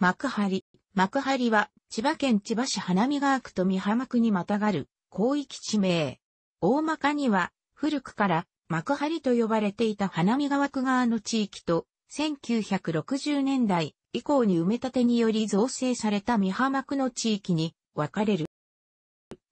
幕張。幕張は、千葉県千葉市花見川区と三浜区にまたがる、広域地名。大まかには、古くから、幕張と呼ばれていた花見川区側の地域と、1960年代以降に埋め立てにより造成された三浜区の地域に分かれる。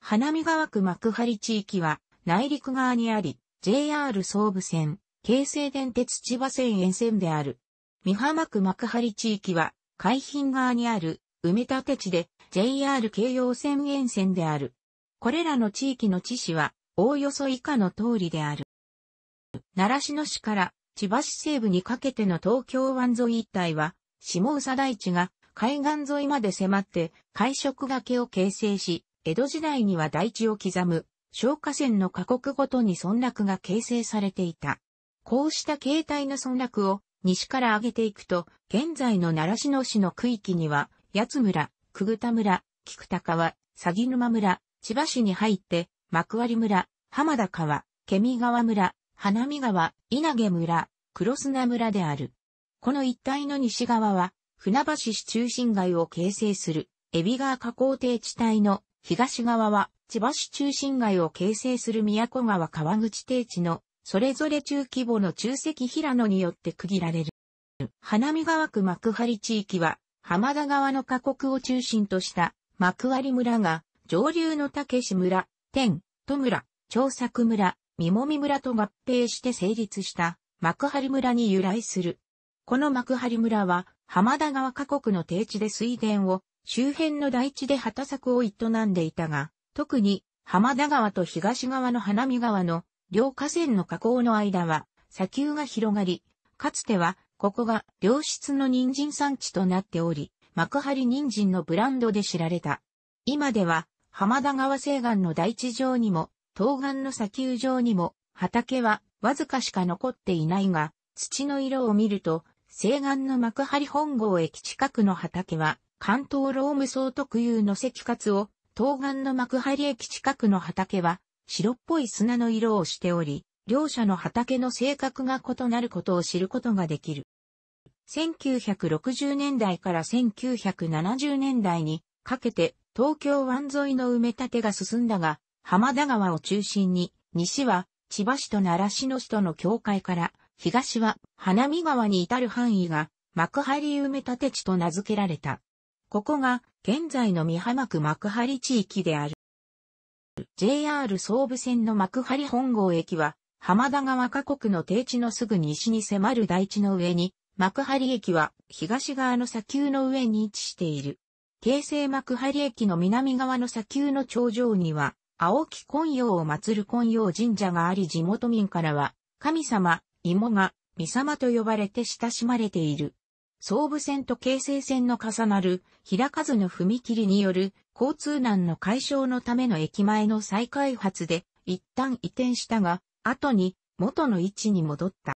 花見川区幕張地域は、内陸側にあり、JR 総武線、京成電鉄千葉線沿線である。三浜区幕張地域は、海浜側にある埋め立て地で JR 京葉線沿線である。これらの地域の地市は、おおよそ以下の通りである。奈良市の市から千葉市西部にかけての東京湾沿い一帯は、下宇佐台地が海岸沿いまで迫って海食崖を形成し、江戸時代には台地を刻む、消火線の過酷ごとに村落が形成されていた。こうした形態の村落を西から上げていくと、現在の良市の市の区域には、八村、久田村、菊田川、鷺沼村、千葉市に入って、幕張村、浜田川、ケミ川村、花見川、稲毛村、黒砂村である。この一帯の西側は、船橋市中心街を形成する、海老川河口低地帯の東側は、千葉市中心街を形成する宮古川川口低地のそれぞれ中規模の中石平野によって区切られる。花見川区幕張地域は、浜田川の河谷を中心とした幕張村が、上流の竹志村、天、戸村、長作村、三もみ村と合併して成立した幕張村に由来する。この幕張村は、浜田川河国の低地で水田を、周辺の大地で畑作を営んでいたが、特に浜田川と東側の花見川の両河川の河口の間は砂丘が広がり、かつてはここが良質の人参産地となっており、幕張人参のブランドで知られた。今では浜田川西岸の大地上にも、東岸の砂丘上にも、畑はわずかしか残っていないが、土の色を見ると、西岸の幕張本郷駅近くの畑は、関東ローム層特有の石活を、東岸の幕張駅近くの畑は、白っぽい砂の色をしており、両者の畑の性格が異なることを知ることができる。1960年代から1970年代にかけて東京湾沿いの埋め立てが進んだが、浜田川を中心に、西は千葉市と奈良市の市との境界から、東は花見川に至る範囲が幕張埋め立て地と名付けられた。ここが現在の三浜区幕張地域である。JR 総武線の幕張本郷駅は、浜田川河国の低地のすぐ西に迫る台地の上に、幕張駅は東側の砂丘の上に位置している。京成幕張駅の南側の砂丘の頂上には、青木根陽を祀る根陽神社があり地元民からは、神様、芋が、三様と呼ばれて親しまれている。総武線と京成線の重なる、平数の踏切による交通難の解消のための駅前の再開発で、一旦移転したが、後に元の位置に戻った。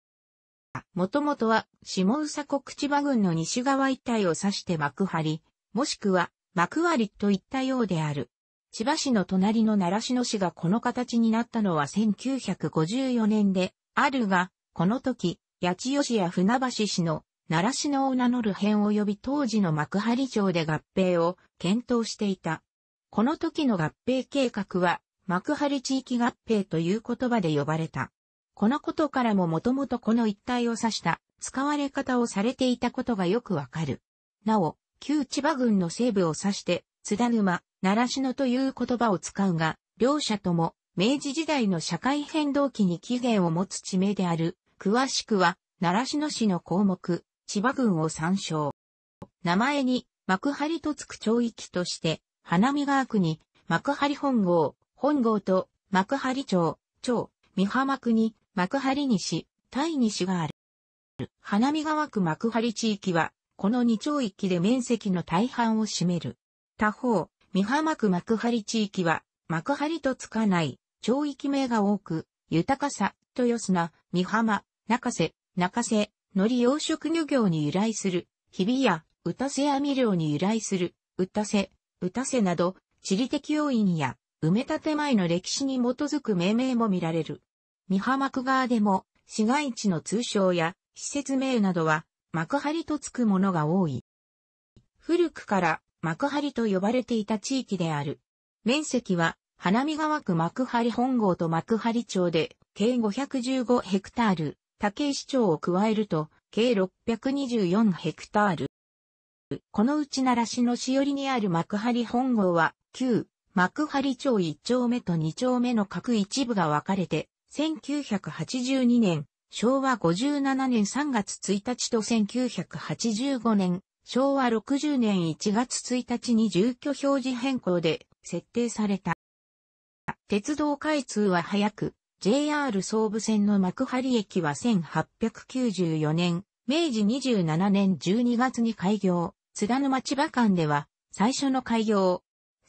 もともとは下宇佐国千葉郡の西側一帯を指して幕張、もしくは幕張といったようである。千葉市の隣の奈良市の市がこの形になったのは1954年であるが、この時、八千代市や船橋市の良市のを名乗る編及び当時の幕張城で合併を検討していた。この時の合併計画は、幕張地域合併という言葉で呼ばれた。このことからももともとこの一帯を指した使われ方をされていたことがよくわかる。なお、旧千葉郡の西部を指して、津田沼、奈良市のという言葉を使うが、両者とも明治時代の社会変動期に起源を持つ地名である、詳しくは、良市の市の項目、千葉郡を参照。名前に幕張とつく町域として、花見川区に幕張本郷、本郷と幕張町、町、三浜区に幕張西、大西がある。花見川区幕張地域は、この二町域で面積の大半を占める。他方、三浜区幕張地域は、幕張とつかない町域名が多く、豊かさ、豊砂、三浜、中瀬、中瀬、海苔養殖漁業に由来する、ひびや、うたせ網漁に由来する、うたせ、うたせなど、地理的要因や、埋め立て前の歴史に基づく命名も見られる。三浜区側でも、市街地の通称や、施設名などは、幕張とつくものが多い。古くから幕張と呼ばれていた地域である。面積は、花見川区幕張本郷と幕張町で、計515ヘクタール。武市町を加えると、計624ヘクタール。このうち奈良市のしおりにある幕張本郷は、旧幕張町1丁目と2丁目の各一部が分かれて、1982年、昭和57年3月1日と1985年、昭和60年1月1日に住居表示変更で設定された。鉄道開通は早く、JR 総武線の幕張駅は1894年、明治27年12月に開業、津田沼千葉間では最初の開業。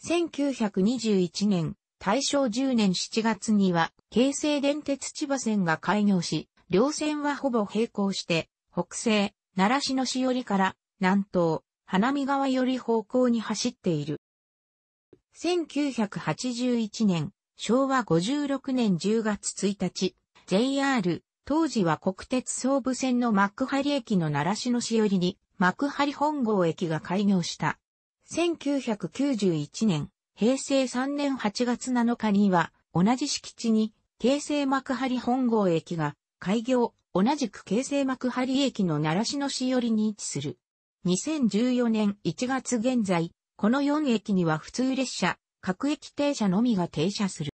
1921年、大正10年7月には京成電鉄千葉線が開業し、両線はほぼ並行して、北西、奈良市の市寄りから南東、花見川寄り方向に走っている。1981年、昭和56年10月1日、JR、当時は国鉄総武線の幕張駅の奈良市の市寄りに幕張本郷駅が開業した。1991年、平成3年8月7日には同じ敷地に京成幕張本郷駅が開業、同じく京成幕張駅の奈良市の市寄りに位置する。2014年1月現在、この4駅には普通列車、各駅停車のみが停車する。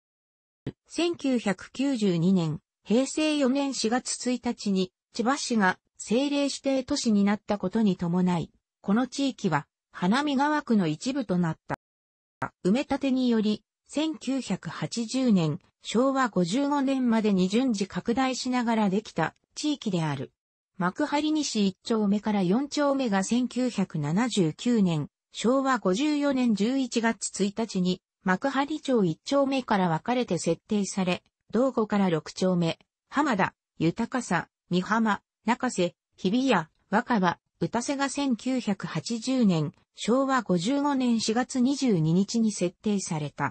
1992年、平成4年4月1日に、千葉市が政令指定都市になったことに伴い、この地域は、花見川区の一部となった。埋め立てにより、1980年、昭和55年までに順次拡大しながらできた地域である。幕張西1丁目から4丁目が1979年、昭和54年11月1日に幕張町1丁目から分かれて設定され、道後から6丁目、浜田、豊さ、三浜、中瀬、日比谷、若葉、歌瀬が1980年、昭和55年4月22日に設定された。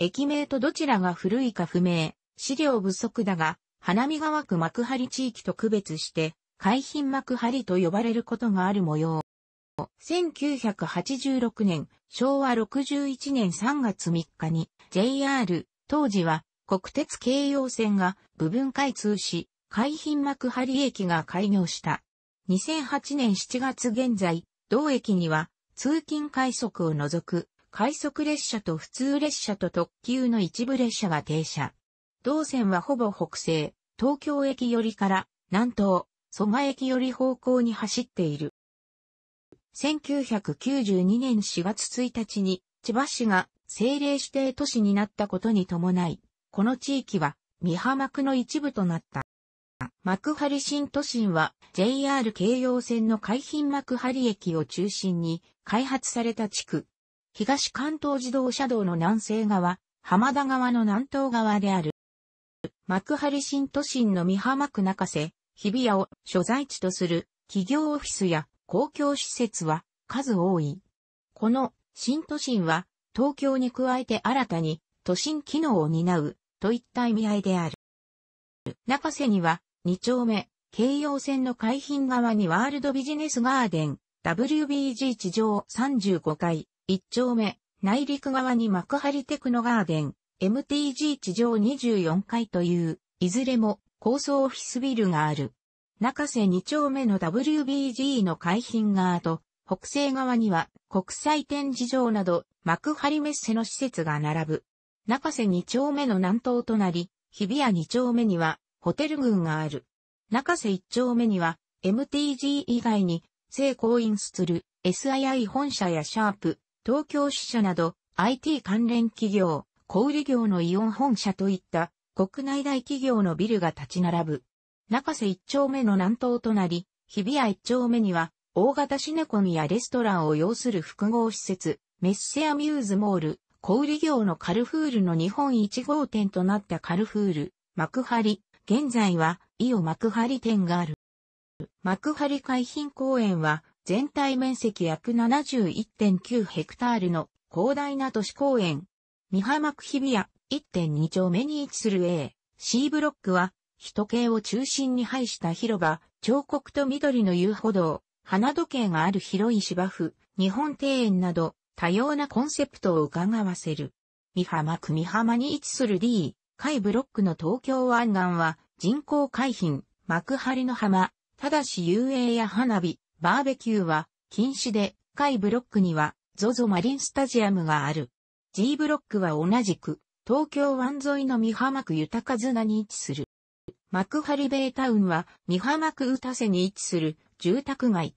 駅名とどちらが古いか不明、資料不足だが、花見川区幕張地域と区別して、海浜幕張と呼ばれることがある模様。1986年、昭和61年3月3日に JR、当時は国鉄京葉線が部分開通し、海浜幕張駅が開業した。2008年7月現在、同駅には通勤快速を除く快速列車と普通列車と特急の一部列車が停車。同線はほぼ北西、東京駅寄りから南東、蘇我駅寄り方向に走っている。1992年4月1日に千葉市が政令指定都市になったことに伴い、この地域は三浜区の一部となった。幕張新都心は JR 京葉線の海浜幕張駅を中心に開発された地区。東関東自動車道の南西側、浜田側の南東側である。幕張新都心の三浜区中瀬、日比谷を所在地とする企業オフィスや公共施設は数多い。この新都心は東京に加えて新たに都心機能を担うといった意味合いである。中瀬には2丁目、京葉線の海浜側にワールドビジネスガーデン、WBG 地上35階、1丁目、内陸側に幕張テクノガーデン、MTG 地上24階という、いずれも高層オフィスビルがある。中瀬2丁目の WBG の海浜側と、北西側には国際展示場など幕張メッセの施設が並ぶ。中瀬2丁目の南東となり、日比谷2丁目にはホテル群がある。中瀬1丁目には MTG 以外に、聖コインスツル、SII 本社やシャープ、東京支社など IT 関連企業、小売業のイオン本社といった国内大企業のビルが立ち並ぶ。中瀬一丁目の南東となり、日比谷一丁目には、大型シネコミやレストランを要する複合施設、メッセアミューズモール、小売業のカルフールの日本一号店となったカルフール、幕張、現在は、伊予幕張店がある。幕張海浜公園は、全体面積約71.9ヘクタールの広大な都市公園。三浜区日比谷1.2丁目に位置する A、C ブロックは人系を中心に配した広場、彫刻と緑の遊歩道、花時計がある広い芝生、日本庭園など、多様なコンセプトを伺わせる。三浜区三浜に位置する D、海ブロックの東京湾岸は、人工海浜、幕張の浜、ただし遊泳や花火、バーベキューは禁止で、海ブロックにはゾゾマリンスタジアムがある。G ブロックは同じく、東京湾沿いの三浜区豊か綱に位置する。幕張ベイタウンは、三浜区宇多瀬に位置する住宅街。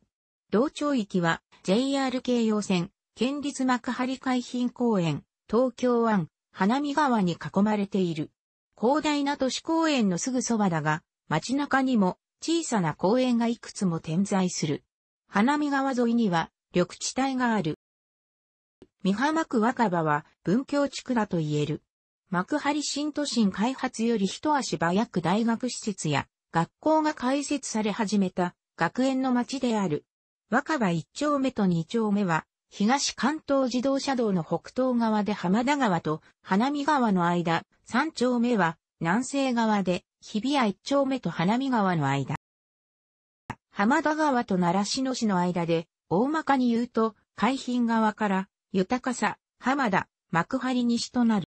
同町域は、JR 京葉線、県立幕張海浜公園、東京湾、花見川に囲まれている。広大な都市公園のすぐそばだが、街中にも小さな公園がいくつも点在する。花見川沿いには、緑地帯がある。三浜区若葉は、文京地区だと言える。幕張新都心開発より一足早く大学施設や学校が開設され始めた学園の街である。若葉一丁目と二丁目は東関東自動車道の北東側で浜田川と花見川の間、三丁目は南西側で日比谷一丁目と花見川の間。浜田川と奈良市の市の間で、大まかに言うと、海浜側から、豊かさ、浜田、幕張西となる。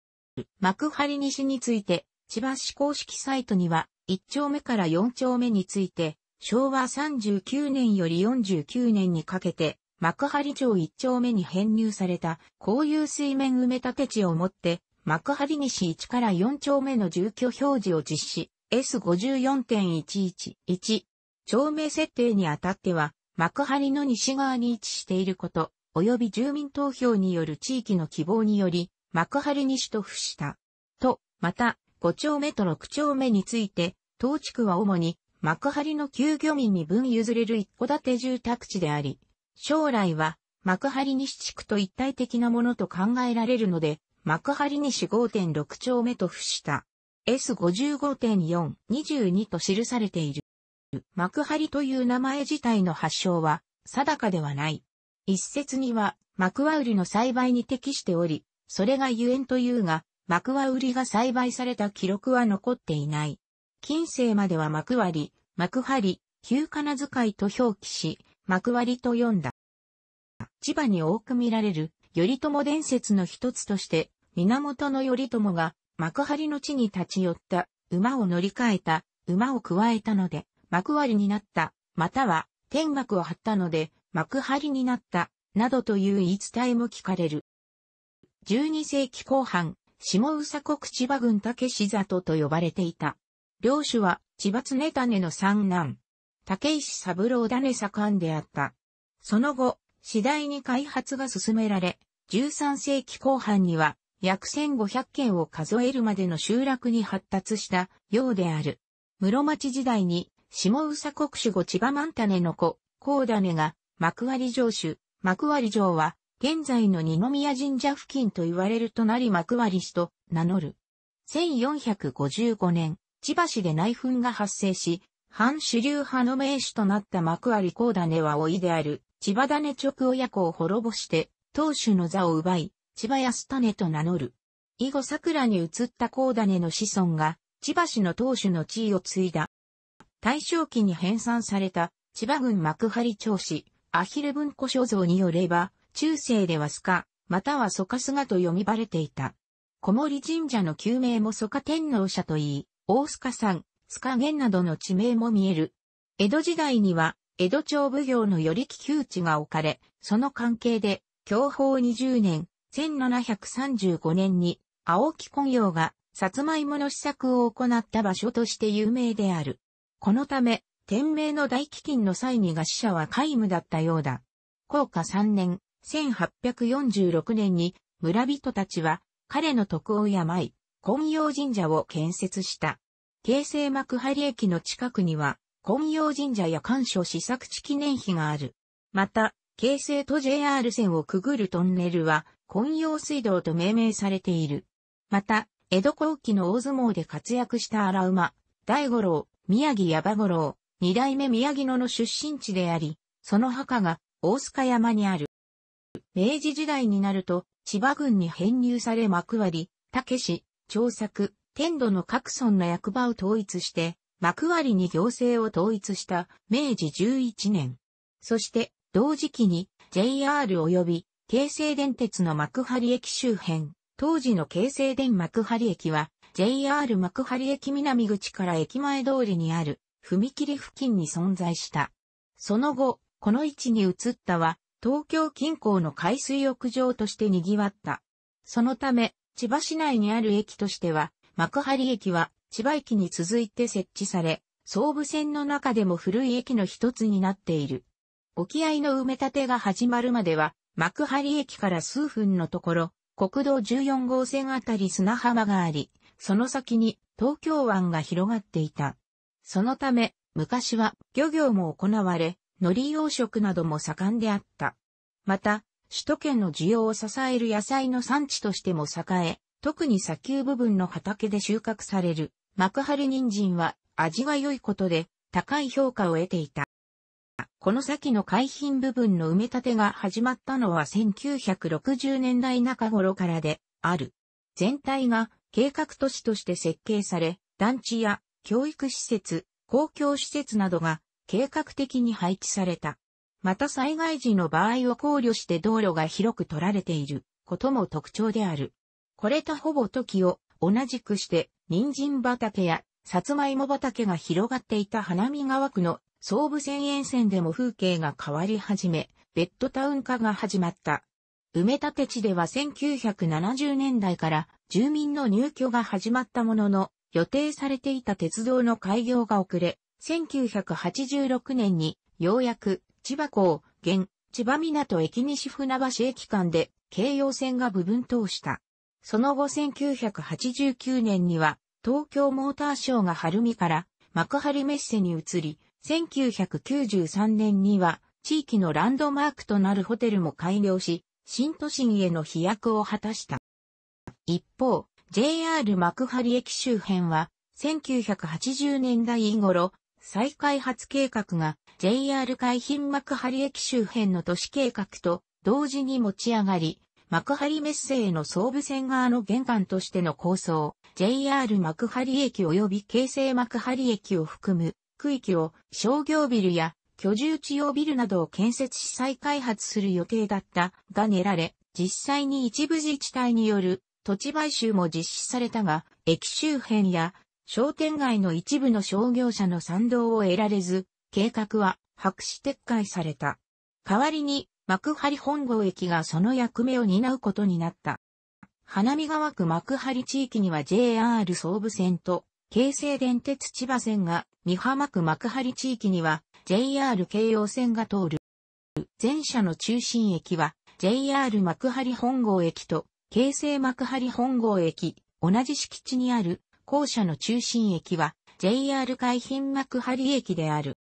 幕張西について、千葉市公式サイトには、1丁目から4丁目について、昭和39年より49年にかけて、幕張町1丁目に編入された、こういう水面埋め立て地をもって、幕張西1から4丁目の住居表示を実施、S54.111。町名設定にあたっては、幕張の西側に位置していること、及び住民投票による地域の希望により、幕張西と付した。と、また、五丁目と六丁目について、当地区は主に幕張の旧漁民に分譲れる一戸建て住宅地であり、将来は幕張西地区と一体的なものと考えられるので、幕張西5.6丁目と付した S55.422 と記されている。幕張という名前自体の発祥は定かではない。一説には幕張の栽培に適しており、それがゆえんというが、幕は売りが栽培された記録は残っていない。近世までは幕割り、幕張、旧金遣いと表記し、幕割りと読んだ。千葉に多く見られる、頼朝伝説の一つとして、源頼朝が幕張の地に立ち寄った馬を乗り換えた、馬を加えたので、幕割りになった、または天幕を張ったので、幕張になった、などという言い伝えも聞かれる。12世紀後半、下宇佐国千葉郡竹志里と呼ばれていた。領主は千葉常種の三男、竹石三郎種左官であった。その後、次第に開発が進められ、13世紀後半には約1500件を数えるまでの集落に発達したようである。室町時代に下宇佐国主後千葉万種の子、高種が幕割城主、幕割城は現在の二宮神社付近と言われる隣幕張市と名乗る。1455年、千葉市で内紛が発生し、反主流派の名手となった幕張高種は老いである、千葉種直親子を滅ぼして、当主の座を奪い、千葉安種と名乗る。以後桜に移った高種の子孫が、千葉市の当主の地位を継いだ。大正期に編纂された、千葉郡幕張町市、アヒル文庫所蔵によれば、中世ではスカ、またはソカスガと読みばれていた。小森神社の旧名もソカ天皇社といい、大須賀山、カゲ源などの地名も見える。江戸時代には、江戸町奉行の寄り気球地が置かれ、その関係で、享保20年、1735年に、青木根陽が、さつまいもの施策を行った場所として有名である。このため、天明の大飢饉の際に合死者は皆無だったようだ。高価3年、1846年に村人たちは彼の徳を病い、金陽神社を建設した。京成幕張駅の近くには、金陽神社や干渉試作地記念碑がある。また、京成と JR 線をくぐるトンネルは、金陽水道と命名されている。また、江戸後期の大相撲で活躍した荒馬、大五郎、宮城矢場五郎、二代目宮城野の出身地であり、その墓が大塚山にある。明治時代になると、千葉軍に編入され幕割、武士、長作、天土の各村の役場を統一して、幕割に行政を統一した明治11年。そして、同時期に JR 及び京成電鉄の幕張駅周辺、当時の京成電幕張駅は JR 幕張駅南口から駅前通りにある踏切付近に存在した。その後、この位置に移ったは東京近郊の海水浴場として賑わった。そのため、千葉市内にある駅としては、幕張駅は千葉駅に続いて設置され、総武線の中でも古い駅の一つになっている。沖合の埋め立てが始まるまでは、幕張駅から数分のところ、国道14号線あたり砂浜があり、その先に東京湾が広がっていた。そのため、昔は漁業も行われ、海苔養殖なども盛んであった。また、首都圏の需要を支える野菜の産地としても栄え、特に砂丘部分の畑で収穫される幕張人参は味が良いことで高い評価を得ていた。この先の海浜部分の埋め立てが始まったのは1960年代中頃からである。全体が計画都市として設計され、団地や教育施設、公共施設などが計画的に配置された。また災害時の場合を考慮して道路が広く取られていることも特徴である。これとほぼ時を同じくして人参畑やさつまいも畑が広がっていた花見川区の総武線沿線でも風景が変わり始め、ベッドタウン化が始まった。埋め立て地では1970年代から住民の入居が始まったものの、予定されていた鉄道の開業が遅れ、1986年に、ようやく、千葉港、現、千葉港駅西船橋駅間で、京葉線が部分通した。その後1989年には、東京モーターショーが晴海から、幕張メッセに移り、1993年には、地域のランドマークとなるホテルも開業し、新都心への飛躍を果たした。一方、JR 幕張駅周辺は、1980年代頃、再開発計画が JR 海浜幕張駅周辺の都市計画と同時に持ち上がり、幕張メッセへの総武線側の玄関としての構想、JR 幕張駅及び京成幕張駅を含む区域を商業ビルや居住地用ビルなどを建設し再開発する予定だったが練られ、実際に一部自治体による土地買収も実施されたが、駅周辺や商店街の一部の商業者の賛同を得られず、計画は白紙撤回された。代わりに幕張本郷駅がその役目を担うことになった。花見川区幕張地域には JR 総武線と京成電鉄千葉線が、三浜区幕張地域には JR 京葉線が通る。前者の中心駅は JR 幕張本郷駅と京成幕張本郷駅、同じ敷地にある校舎の中心駅は JR 海浜幕張駅である。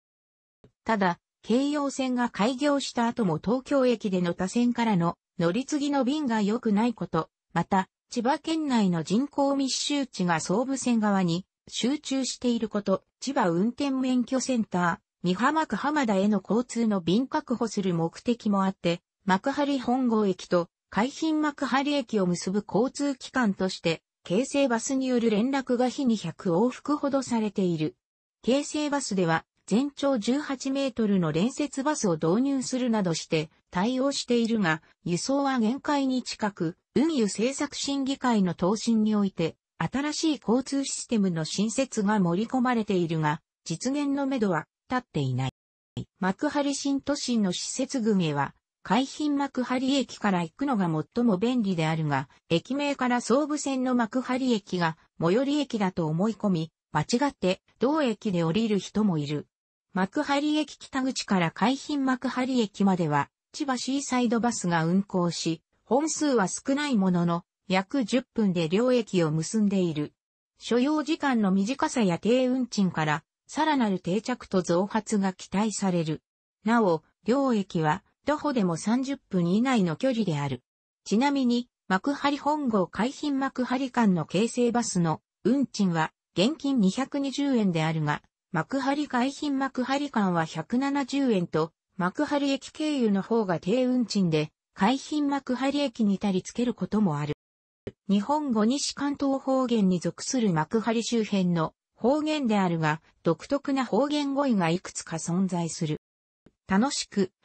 ただ、京葉線が開業した後も東京駅での他線からの乗り継ぎの便が良くないこと、また、千葉県内の人口密集地が総武線側に集中していること、千葉運転免許センター、三浜区浜田への交通の便確保する目的もあって、幕張本郷駅と海浜幕張駅を結ぶ交通機関として京成バスによる連絡が日に100往復ほどされている。京成バスでは、全長18メートルの連接バスを導入するなどして対応しているが、輸送は限界に近く、運輸政策審議会の答申において、新しい交通システムの新設が盛り込まれているが、実現のめどは立っていない。幕張新都心の施設組へは、海浜幕張駅から行くのが最も便利であるが、駅名から総武線の幕張駅が最寄り駅だと思い込み、間違って同駅で降りる人もいる。幕張駅北口から海浜幕張駅までは、千葉シーサイドバスが運行し、本数は少ないものの、約10分で両駅を結んでいる。所要時間の短さや低運賃から、さらなる定着と増発が期待される。なお、両駅は、徒歩でも30分以内の距離である。ちなみに、幕張本郷海浜幕張間の京成バスの運賃は現金220円であるが、幕張海浜幕張間は170円と、幕張駅経由の方が低運賃で、海浜幕張駅にたりつけることもある。日本語西関東方言に属する幕張周辺の方言であるが、独特な方言語彙がいくつか存在する。楽しく、